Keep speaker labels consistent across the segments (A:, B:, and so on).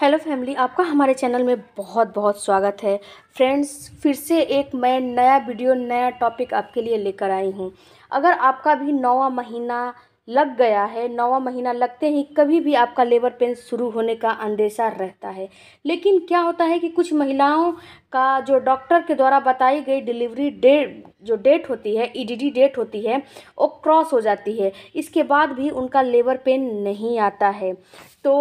A: hello family आपका हमारे channel में बहुत बहुत स्वागत है फ्रेंड्स फिर से एक मैं नया वीडियो नया टॉपिक आपके लिए लेकर आई हूँ अगर आपका भी नौवा महीना लग गया है नौवा महीना लगते ही कभी भी आपका लेबर पेन शुरू होने का अंदेशा रहता है लेकिन क्या होता है कि कुछ महिलाओं का जो डॉक्टर के द्वारा बताई गई डिलीवरी डेट जो डेट होती है ईडीडी e डेट होती है वो क्रॉस हो जाती है इसके बाद भी उनका लेबर पेन नहीं आता है तो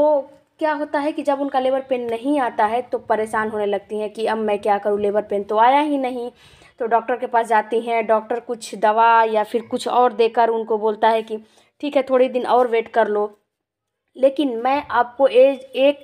A: क्या होता है कि जब उनका लेबर पेन नहीं आता है तो परेशान होने लगती हैं कि अब मैं क्या करूँ लेबर पेन तो आया ही नहीं तो डॉक्टर के पास जाती हैं डॉक्टर कुछ दवा या फिर कुछ और देकर उनको बोलता है कि ठीक है थोड़े दिन और वेट कर लो लेकिन मैं आपको एज एक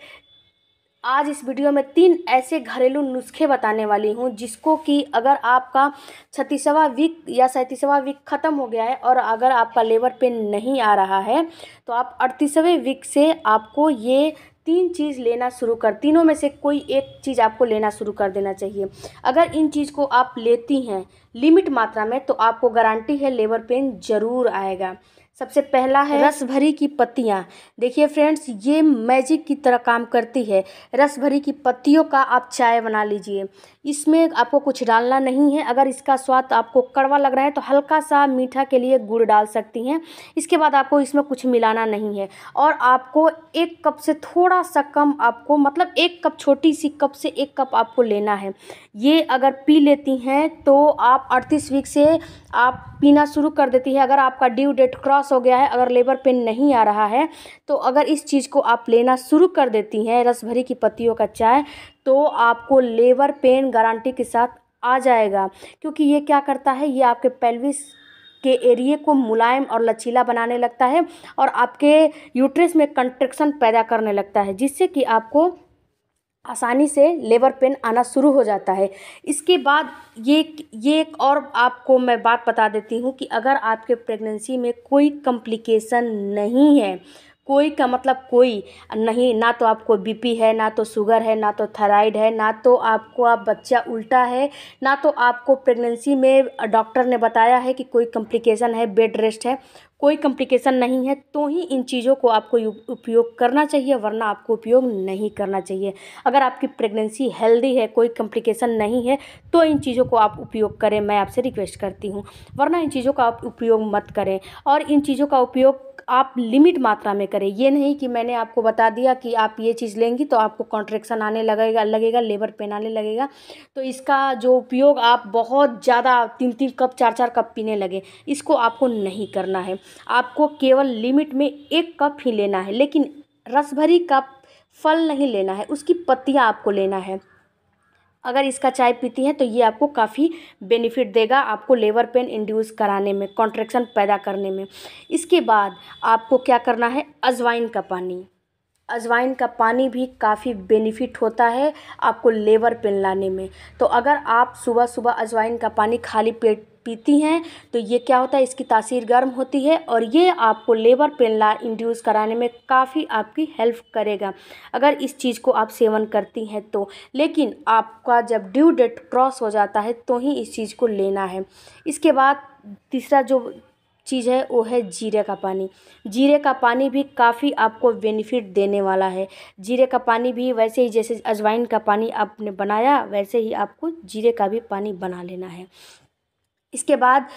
A: आज इस वीडियो में तीन ऐसे घरेलू नुस्खे बताने वाली हूँ जिसको कि अगर आपका छत्तीसवा वीक या सैंतीसवा वीक ख़त्म हो गया है और अगर आपका लेबर पेन नहीं आ रहा है तो आप अड़तीसवें वीक से आपको ये तीन चीज़ लेना शुरू कर तीनों में से कोई एक चीज़ आपको लेना शुरू कर देना चाहिए अगर इन चीज़ को आप लेती हैं लिमिट मात्रा में तो आपको गारंटी है लेबर पेन ज़रूर आएगा सबसे पहला है रस भरी की पत्तियाँ देखिए फ्रेंड्स ये मैजिक की तरह काम करती है रस भरी की पत्तियों का आप चाय बना लीजिए इसमें आपको कुछ डालना नहीं है अगर इसका स्वाद आपको कड़वा लग रहा है तो हल्का सा मीठा के लिए गुड़ डाल सकती हैं इसके बाद आपको इसमें कुछ मिलाना नहीं है और आपको एक कप से थोड़ा सा कम आपको मतलब एक कप छोटी सी कप से एक कप आपको लेना है ये अगर पी लेती हैं तो आप अड़तीस वीक से आप पीना शुरू कर देती है अगर आपका ड्यू डेट क्रॉस हो गया है अगर लेबर पेन नहीं आ रहा है तो अगर इस चीज़ को आप लेना शुरू कर देती हैं रस भरी की पत्तियों का चाय तो आपको लेबर पेन गारंटी के साथ आ जाएगा क्योंकि ये क्या करता है ये आपके पेल्विस के एरिए को मुलायम और लचीला बनाने लगता है और आपके यूट्रस में कंट्रेक्शन पैदा करने लगता है जिससे कि आपको आसानी से लेबर पेन आना शुरू हो जाता है इसके बाद ये ये एक और आपको मैं बात बता देती हूँ कि अगर आपके प्रेगनेंसी में कोई कम्प्लिकेशन नहीं है कोई का मतलब कोई नहीं ना तो आपको बी पी है ना तो शुगर है ना तो थायराइड है ना तो आपको आप बच्चा उल्टा है ना तो आपको प्रेगनेंसी में डॉक्टर ने बताया है कि कोई कॉम्प्लिकेशन है बेड रेस्ट है कोई कॉम्प्लिकेशन नहीं है तो ही इन चीज़ों को आपको उपयोग करना चाहिए वरना आपको उपयोग नहीं करना चाहिए अगर आपकी प्रेगनेंसी हेल्दी है कोई कॉम्प्लिकेशन नहीं है तो इन चीज़ों को आप उपयोग करें मैं आपसे रिक्वेस्ट करती हूँ वरना इन चीज़ों का आप उपयोग मत करें और इन चीज़ों का उपयोग आप लिमिट मात्रा में करें ये नहीं कि मैंने आपको बता दिया कि आप ये चीज़ लेंगी तो आपको कॉन्ट्रेक्शन आने लगेगा लगेगा लेबर पेन आने लगेगा तो इसका जो उपयोग आप बहुत ज़्यादा तीन तीन कप चार चार कप पीने लगे इसको आपको नहीं करना है आपको केवल लिमिट में एक कप ही लेना है लेकिन रस भरी का फल नहीं लेना है उसकी पत्तियाँ आपको लेना है अगर इसका चाय पीती हैं तो ये आपको काफ़ी बेनिफिट देगा आपको लेबर पेन इंड्यूस कराने में कॉन्ट्रेक्शन पैदा करने में इसके बाद आपको क्या करना है अजवाइन का पानी अजवाइन का पानी भी काफ़ी बेनिफिट होता है आपको लेबर पेन लाने में तो अगर आप सुबह सुबह अजवाइन का पानी खाली पेट पीती हैं तो ये क्या होता है इसकी तासीर गर्म होती है और ये आपको लेबर पेन ला इंड्यूस कराने में काफ़ी आपकी हेल्प करेगा अगर इस चीज़ को आप सेवन करती हैं तो लेकिन आपका जब ड्यू डेट क्रॉस हो जाता है तो ही इस चीज़ को लेना है इसके बाद तीसरा जो चीज़ है वो है जीरे का पानी जीरे का पानी भी काफ़ी आपको बेनिफिट देने वाला है जीरे का पानी भी वैसे ही जैसे अजवाइन का पानी आपने बनाया वैसे ही आपको जीरे का भी पानी बना लेना है इसके बाद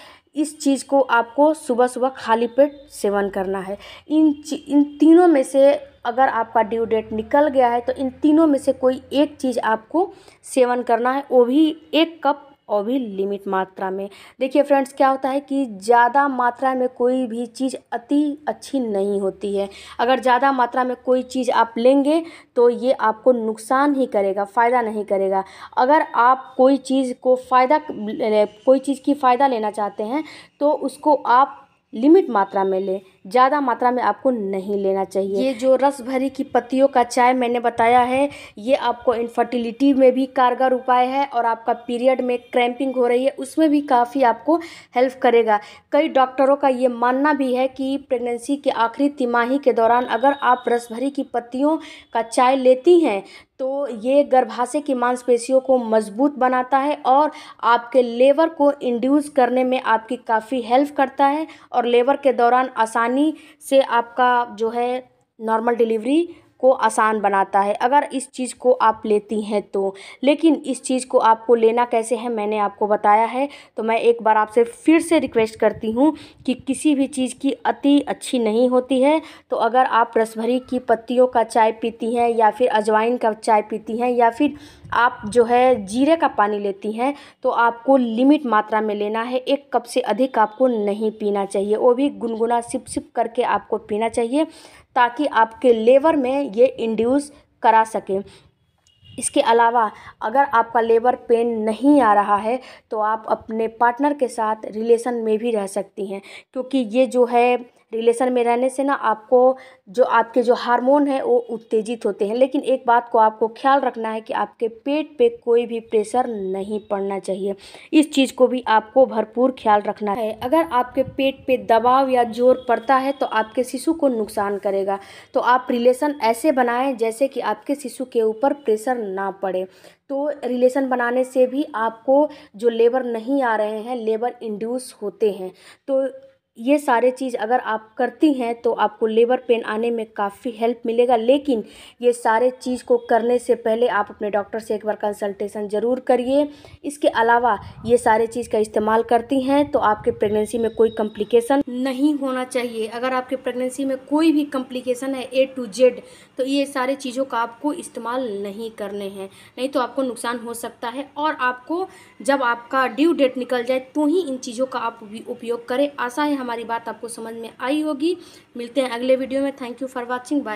A: इस चीज़ को आपको सुबह सुबह खाली पेट सेवन करना है इन इन तीनों में से अगर आपका ड्यू डेट निकल गया है तो इन तीनों में से कोई एक चीज़ आपको सेवन करना है वो भी एक कप और भी लिमिट मात्रा में देखिए फ्रेंड्स क्या होता है कि ज़्यादा मात्रा में कोई भी चीज़ अति अच्छी नहीं होती है अगर ज़्यादा मात्रा में कोई चीज़ आप लेंगे तो ये आपको नुकसान ही करेगा फ़ायदा नहीं करेगा अगर आप कोई चीज़ को फ़ायदा कोई चीज़ की फ़ायदा लेना चाहते हैं तो उसको आप लिमिट मात्रा में लें ज़्यादा मात्रा में आपको नहीं लेना चाहिए ये जो रस भरी की पत्तियों का चाय मैंने बताया है ये आपको इनफर्टिलिटी में भी कारगर उपाय है और आपका पीरियड में क्रैम्पिंग हो रही है उसमें भी काफ़ी आपको हेल्प करेगा कई डॉक्टरों का ये मानना भी है कि प्रेगनेंसी के आखिरी तिमाही के दौरान अगर आप रस भरी की पत्तियों का चाय लेती हैं तो ये गर्भाशय की मांसपेशियों को मजबूत बनाता है और आपके लेबर को इंड्यूस करने में आपकी काफ़ी हेल्प करता है और लेबर के दौरान आसानी आसानी से आपका जो है नॉर्मल डिलीवरी को आसान बनाता है अगर इस चीज़ को आप लेती हैं तो लेकिन इस चीज़ को आपको लेना कैसे है मैंने आपको बताया है तो मैं एक बार आपसे फिर से रिक्वेस्ट करती हूँ कि किसी भी चीज़ की अति अच्छी नहीं होती है तो अगर आप रसभरी की पत्तियों का चाय पीती हैं या फिर अजवाइन का चाय पीती हैं या फिर आप जो है जीरे का पानी लेती हैं तो आपको लिमिट मात्रा में लेना है एक कप से अधिक आपको नहीं पीना चाहिए वो भी गुनगुना सिप सिप करके आपको पीना चाहिए ताकि आपके लेबर में ये इंड्यूस करा सकें इसके अलावा अगर आपका लेबर पेन नहीं आ रहा है तो आप अपने पार्टनर के साथ रिलेशन में भी रह सकती हैं क्योंकि ये जो है रिलेशन में रहने से ना आपको जो आपके जो हार्मोन है वो उत्तेजित होते हैं लेकिन एक बात को आपको ख्याल रखना है कि आपके पेट पे कोई भी प्रेशर नहीं पड़ना चाहिए इस चीज़ को भी आपको भरपूर ख्याल रखना है अगर आपके पेट पे दबाव या जोर पड़ता है तो आपके शिशु को नुकसान करेगा तो आप रिलेशन ऐसे बनाएं जैसे कि आपके शिशु के ऊपर प्रेशर ना पड़े तो रिलेशन बनाने से भी आपको जो लेबर नहीं आ रहे हैं लेबर इंड्यूस होते हैं तो ये सारे चीज़ अगर आप करती हैं तो आपको लेबर पेन आने में काफ़ी हेल्प मिलेगा लेकिन ये सारे चीज़ को करने से पहले आप अपने डॉक्टर से एक बार कंसल्टेशन ज़रूर करिए इसके अलावा ये सारे चीज़ का इस्तेमाल करती हैं तो आपके प्रेगनेंसी में कोई कम्प्लिकेशन नहीं होना चाहिए अगर आपके प्रेगनेंसी में कोई भी कम्प्लिकेशन है ए टू जेड तो ये सारे चीज़ों का आपको इस्तेमाल नहीं करने हैं नहीं तो आपको नुकसान हो सकता है और आपको जब आपका ड्यू डेट निकल जाए तो ही इन चीज़ों का आप उपयोग करें आशा है हम हमारी बात आपको समझ में आई होगी मिलते हैं अगले वीडियो में thank you for watching bye